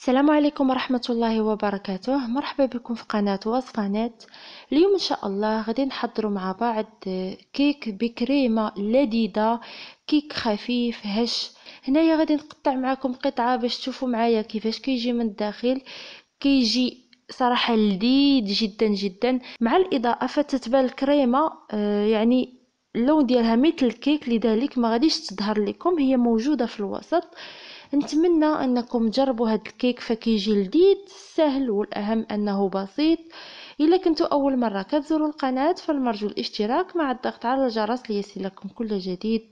السلام عليكم ورحمة الله وبركاته مرحبا بكم في قناة وصفانات اليوم إن شاء الله غادي نحضروا مع بعض كيك بكريمة لذيذة كيك خفيف هش هنايا غادي نقطع معكم قطعة باش تشوفوا معايا كيفاش كيجي من الداخل كيجي صراحة لذيذ جدا جدا مع الإضاءة فتتبان الكريمة آه، يعني اللون ديالها مثل الكيك لذلك ما غاديش تظهر لكم هي موجودة في الوسط نتمنى انكم تجربوا هذا الكيك فكيجي لذيذ سهل والاهم انه بسيط الا كنتو اول مره كتزوروا القناه فالمرجو الاشتراك مع الضغط على الجرس ليصلكم كل جديد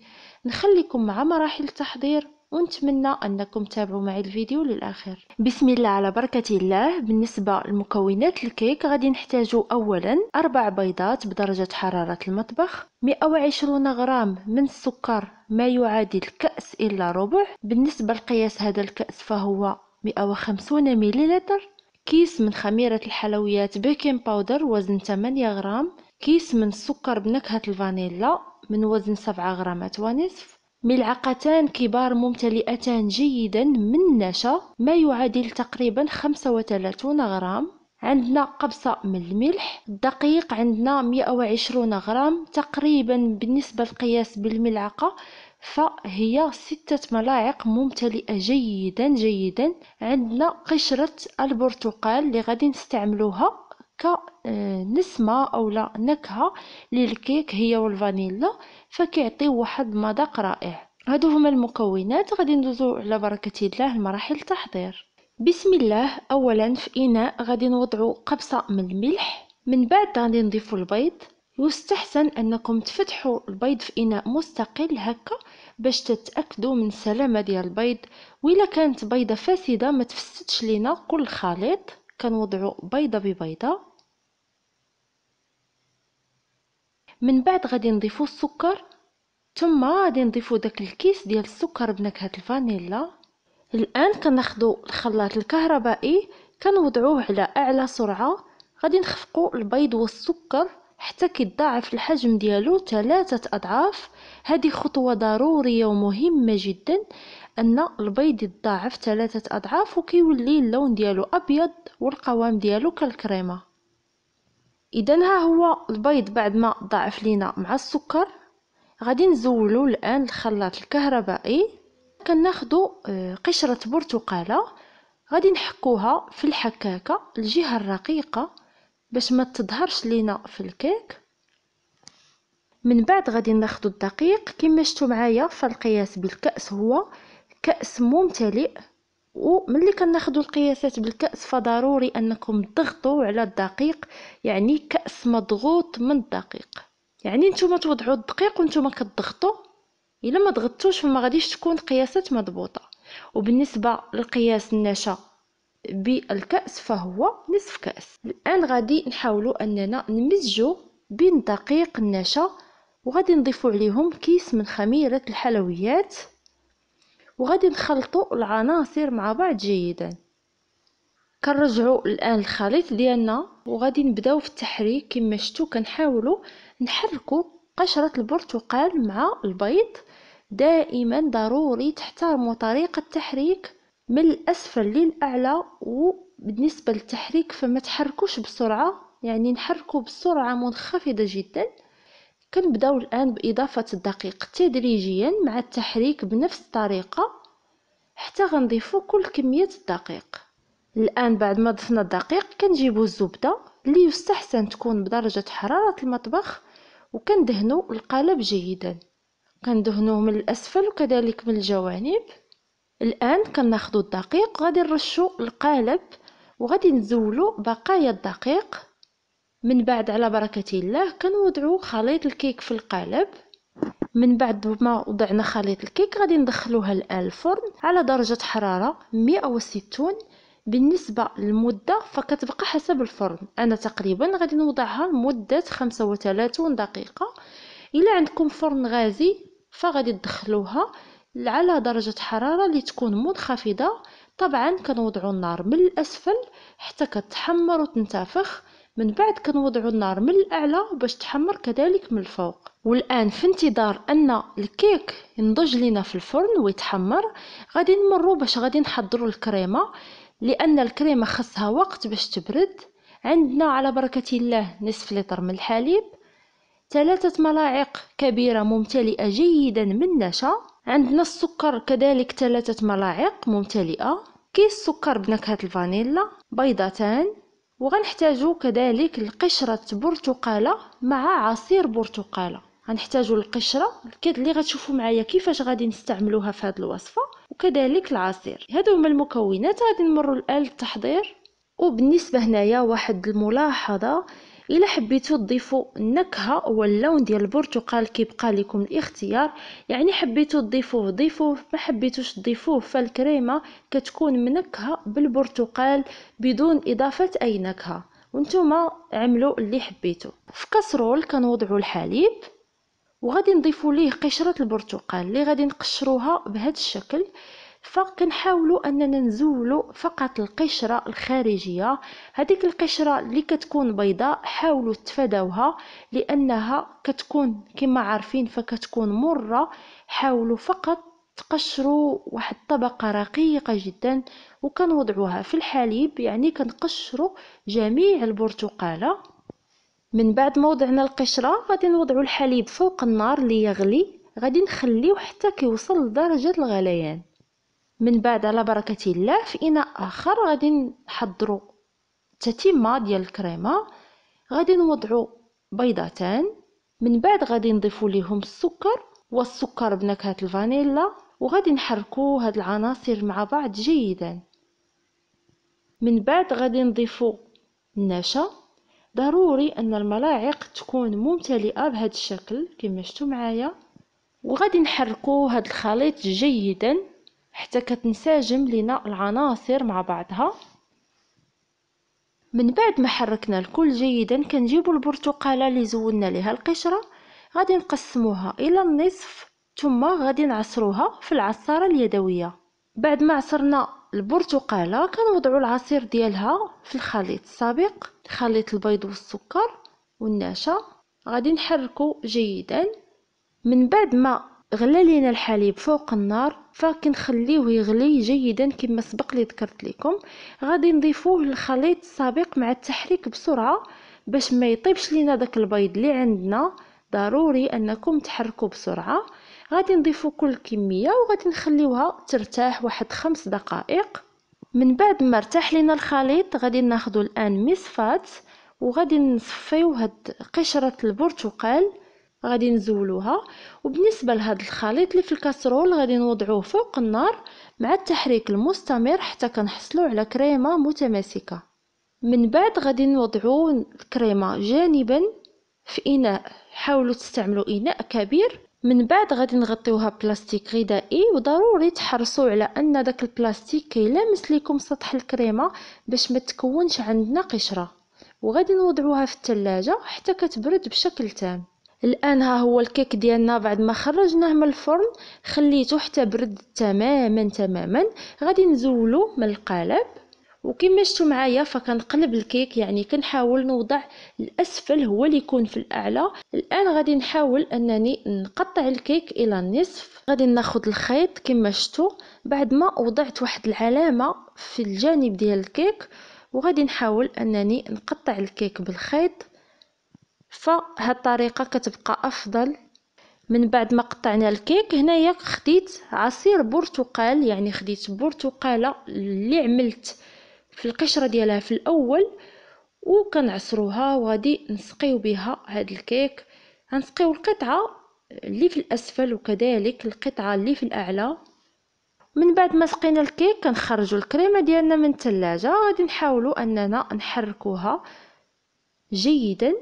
نخليكم مع مراحل التحضير ونتمنى انكم تابعوا معي الفيديو للاخر بسم الله على بركه الله بالنسبه لمكونات الكيك غادي نحتاجوا اولا اربع بيضات بدرجه حراره المطبخ 120 غرام من السكر ما يعادل كاس الا ربع بالنسبه لقياس هذا الكاس فهو 150 مليلتر كيس من خميره الحلويات بيكنج باودر وزن 8 غرام كيس من السكر بنكهه الفانيلا من وزن 7 غرامات ونصف ملعقتان كبار ممتلئتان جيدا من نشا ما يعادل تقريبا 35 غرام عندنا قبصة من الملح الدقيق عندنا 120 غرام تقريبا بالنسبة القياس بالملعقة فهي ستة ملاعق ممتلئة جيدا جيدا عندنا قشرة البرتقال اللي غادي نستعملوها كنسمه آه، اولا نكهه للكيك هي والفانيلا فكيعطي واحد مذاق رائع هادو هما المكونات غادي ندوزو على بركه الله لمراحل التحضير بسم الله اولا في اناء غادي نوضعو قبصه من الملح من بعد غادي نضيفو البيض يستحسن انكم تفتحوا البيض في اناء مستقل هكا باش تتاكدوا من السلامه ديال البيض وإلا كانت بيضه فاسده ما تفسدش لينا كل الخليط كنوضعوا بيضه ببيضه من بعد غادي نضيفو السكر ثم غادي نضيفو داك الكيس ديال السكر بنكهه الفانيلا الان كناخدو الخلاط الكهربائي كنوضعوه على اعلى سرعه غادي نخفقو البيض والسكر حتى كيتضاعف الحجم ديالو ثلاثة أضعاف هذه خطوة ضرورية ومهمة جدا أن البيض يتضاعف ثلاثة أضعاف وكيولي اللون ديالو أبيض والقوام ديالو كالكريمة اذا ها هو البيض بعد ما ضاعف لينا مع السكر غادي نزولو الان الخلاط الكهربائي كناخدو آه، قشرة برتقالة غادي نحكوها في الحكاكة الجهة الرقيقة باش ما تظهرش لينا في الكيك من بعد غادي ناخدو الدقيق كما شفتوا معايا فالقياس بالكأس هو كأس ممتلئ وملي كناخذوا القياسات بالكأس فضروري انكم تضغطوا على الدقيق يعني كأس مضغوط من الدقيق يعني نتوما توضعوا الدقيق وانتوما كتضغطوا الا ما ضغطتوش فما غاديش تكون قياسات مضبوطه وبالنسبه للقياس النشا بالكأس فهو نصف كأس الآن غادي نحاولوا أننا نمزجوا بين دقيق النشا وغادي نضيفوا عليهم كيس من خميرة الحلويات وغادي نخلطوا العناصر مع بعض جيدا كنرجعوا الان الخليط ديالنا وغادي نبداو في التحريك كما شفتوا كنحاولوا نحركوا قشره البرتقال مع البيض دائما ضروري تحترموا طريقه التحريك من الاسفل للاعلى وبالنسبه للتحريك فما تحركوش بسرعه يعني نحركوا بسرعه منخفضه جدا كنبداو الآن بإضافة الدقيق تدريجيا مع التحريك بنفس الطريقة حتى غنضيفو كل كمية الدقيق الآن بعد ما ضفنا الدقيق كنجيبو الزبدة اللي يستحسن تكون بدرجة حرارة المطبخ وكندهنو القالب جيدا كندهنوه من الأسفل وكذلك من الجوانب الآن كناخدو الدقيق غادي نرشو القالب وغادي نزولو بقايا الدقيق من بعد على بركة الله كنوضعو خليط الكيك في القالب من بعد ما وضعنا خليط الكيك غادي ندخلوها الان الفرن على درجة حرارة 160 بالنسبة للمدة فكتبقى حسب الفرن انا تقريبا غادي نوضعها لمدة 35 دقيقة الا عندكم فرن غازي فغادي تدخلوها على درجة حرارة اللي تكون منخفضة طبعا كنوضعو النار من الاسفل حتى كتحمر وتنتفخ من بعد كنوضعوا النار من الاعلى باش تحمر كذلك من الفوق والان في انتظار ان الكيك ينضج لينا في الفرن ويتحمر غادي نمروا باش غادي نحضروا الكريمه لان الكريمه خصها وقت باش تبرد عندنا على بركه الله نصف لتر من الحليب ثلاثة ملاعق كبيرة ممتلئة جيدا من النشا عندنا السكر كذلك ثلاثة ملاعق ممتلئة كيس سكر بنكهة الفانيلا بيضتان وغنحتاجو كذلك القشرة برتقالة مع عصير برتقالة غنحتاجو القشرة كد اللي غتشوفو معايا كيفاش غادي نستعملوها في هاد الوصفة وكذلك العصير هادو هما المكونات غادي نمرو الان للتحضير وبالنسبة هنايا واحد الملاحظة الا حبيتو تضيفوا النكهه واللون ديال البرتقال كيبقى لكم الاختيار يعني حبيتو تضيفوه ضيفوه ما حبيتوش تضيفوه فالكريمه كتكون منكهه بالبرتقال بدون اضافه اي نكهه وانتم عملوا اللي حبيتو في كسرول كنوضعوا الحليب وغادي نضيفوا ليه قشره البرتقال اللي غادي نقشروها بهذا الشكل فكنحاولوا اننا نزولوا فقط القشره الخارجيه هذيك القشره اللي كتكون بيضاء حاولوا تفادوها لانها كتكون كما عارفين فكتكون مره حاولوا فقط تقشروا واحد الطبقه رقيقه جدا وكنوضعوها في الحليب يعني كنقشروا جميع البرتقاله من بعد ما وضعنا القشره غادي نوضعوا الحليب فوق النار ليغلي غادي نخليه حتى كيوصل لدرجه الغليان من بعد على بركه الله في اناء اخر غادي نحضرو تتمه ديال الكريمه غادي نوضعو بيضتان من بعد غادي نضيفو ليهم السكر والسكر بنكهه الفانيلا وغادي نحركو هاد العناصر مع بعض جيدا من بعد غادي نضيفو النشا ضروري ان الملاعق تكون ممتلئه بهذا الشكل كما شفتوا معايا وغادي نحركو هاد الخليط جيدا حتى كتنسجم لينا العناصر مع بعضها من بعد ما حركنا الكل جيدا كنجيبو البرتقاله اللي زودنا ليها القشره غادي نقسموها الى النصف ثم غادي نعصروها في العصاره اليدويه بعد ما عصرنا البرتقاله كنوضعوا العصير ديالها في الخليط السابق خليط البيض والسكر والنشا غادي نحركو جيدا من بعد ما غلى لينا الحليب فوق النار فكنخليوه يغلي جيدا كما سبق لي ذكرت لكم غادي نضيفوه الخليط السابق مع التحريك بسرعه باش ما يطيبش لينا داك البيض اللي عندنا ضروري انكم تحركوا بسرعه غادي نضيفوا كل كميه وغادي نخليوها ترتاح واحد خمس دقائق من بعد ما ارتاح لينا الخليط غادي ناخذ الان مصفات وغادي نصفيو هاد قشره البرتقال غادي نزولوها وبالنسبه لهذا الخليط اللي في الكاسرول غادي نوضعوه فوق النار مع التحريك المستمر حتى كنحصلوا على كريمه متماسكه من بعد غادي نوضعوا الكريمه جانبا في اناء حاولوا تستعملوا اناء كبير من بعد غادي نغطيوها بلاستيك غذائي وضروري تحرصوا على ان داك البلاستيك كيلامس لكم سطح الكريمه باش ما تكونش عندنا قشره وغادي نوضعوها في الثلاجه حتى كتبرد بشكل تام الان ها هو الكيك ديالنا بعد ما خرجناه من الفرن خليته حتى برد تماما تماما غادي نزولو من القالب وكما شفتوا معايا فكنقلب الكيك يعني كنحاول نوضع الاسفل هو اللي يكون في الاعلى الان غادي نحاول انني نقطع الكيك الى النصف غادي ناخذ الخيط كما شفتوا بعد ما وضعت واحد العلامه في الجانب ديال الكيك وغادي نحاول انني نقطع الكيك بالخيط فهاد الطريقه كتبقى افضل من بعد ما قطعنا الكيك هنايا خديت عصير برتقال يعني خديت برتقاله اللي عملت في القشره ديالها في الاول وكنعصروها وغادي نسقيو بها هاد الكيك غنسقيو القطعه اللي في الاسفل وكذلك القطعه اللي في الاعلى من بعد ما سقينا الكيك كنخرجوا الكريمه ديالنا من الثلاجه غادي نحاولوا اننا نحركوها جيدا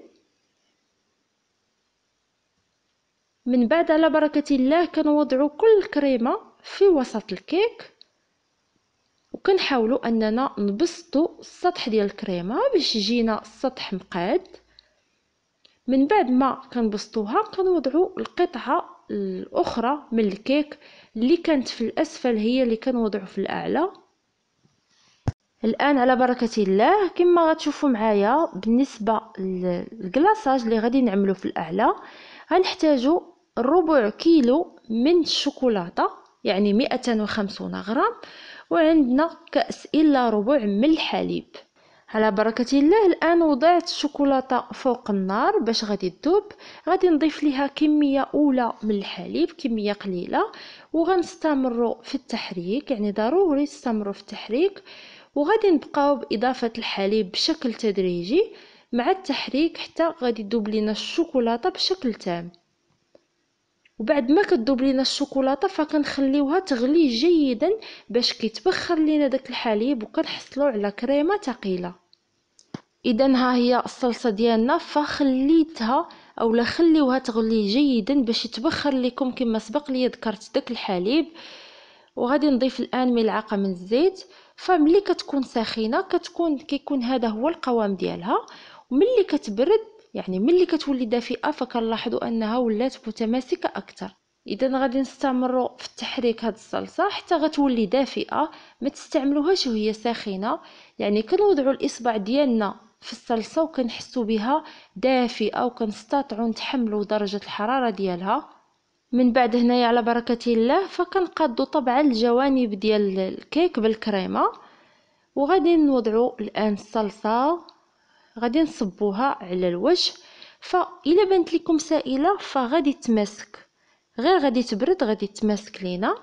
من بعد على بركة الله كنوضعو كل كريمة في وسط الكيك وكنحاولوا اننا نبسطوا السطح ديال الكريمه باش يجينا السطح مقاد من بعد ما كنبسطوها كنوضعوا القطعه الاخرى من الكيك اللي كانت في الاسفل هي اللي كنوضعوا في الاعلى الان على بركه الله كما غتشوفوا معايا بالنسبه للكلاصاج اللي غادي نعملو في الاعلى غنحتاجو ربع كيلو من الشوكولاتة يعني مئة غرام وعندنا كأس إلا ربع من الحليب على بركة الله الآن وضعت الشوكولاتة فوق النار باش غادي تذوب غادي نضيف لها كمية أولى من الحليب كمية قليلة وغنستمر في التحريك يعني ضروري نستمر في التحريك وغادي نبقاو بإضافة الحليب بشكل تدريجي مع التحريك حتى غادي تذوب لنا الشوكولاتة بشكل تام وبعد ما كتذوب لينا الشوكولاته فكنخليوها تغلي جيدا باش كيتبخر لينا داك الحليب وكنحصلوا على كريمه ثقيله اذا ها هي الصلصه ديالنا فخليتها اولا خليوها تغلي جيدا باش يتبخر لكم كما سبق لي ذكرت داك الحليب وغادي نضيف الان ملعقه من الزيت فملي كتكون ساخنه كتكون كيكون هذا هو القوام ديالها وملي كتبرد يعني ملي كتولي دافئه فكنلاحظوا انها ولات متماسكه اكثر اذا غادي نستمروا في تحريك هذه الصلصه حتى غتولي دافئه ما تستعملوهاش وهي ساخنه يعني كنوضعوا الاصبع ديالنا في الصلصه وكنحسوا بها دافئه وكنستطيعوا نتحملوا درجه الحراره ديالها من بعد هنايا على بركه الله فكنقادوا طبعا الجوانب ديال الكيك بالكريمه وغادي نوضعوا الان الصلصه غادي نصبوها على الوجه فإلا بانت لكم سائله فغادي تماسك غير غادي تبرد غادي تماسك لينا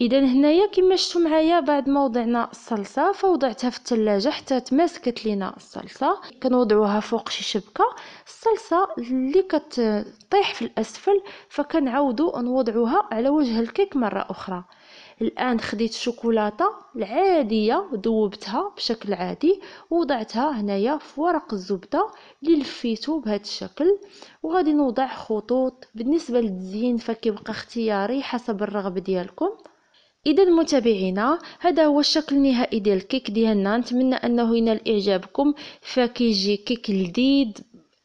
اذا هنايا كما شفتوا معايا بعد ما وضعنا الصلصه فوضعتها في الثلاجه حتى تماسكت لينا الصلصه كنوضعوها فوق شي شبكه الصلصه اللي كتطيح في الاسفل فكنعاودوا نوضعوها على وجه الكيك مره اخرى الآن خديت الشوكولاتة العادية ذوبتها بشكل عادي ووضعتها هنايا في ورق الزبدة اللي لفيته بهذا الشكل وغادي نوضع خطوط بالنسبة للتزيين فكيبقى اختياري حسب الرغبة ديالكم اذا متابعينا هذا هو الشكل النهائي ديال الكيك ديالنا نتمنى انه ينال اعجابكم فكيجي كيك لذيذ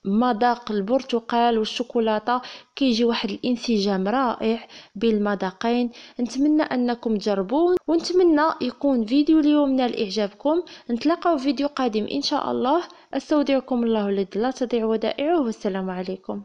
مذاق البرتقال والشوكولاته كيجي واحد الانسجام رائع بين المذاقين نتمنى انكم تجربوه ونتمنى يكون فيديو اليوم نال اعجابكم نتلاقاو في فيديو قادم ان شاء الله استودعكم الله الذي لا تضيع ودائعه والسلام عليكم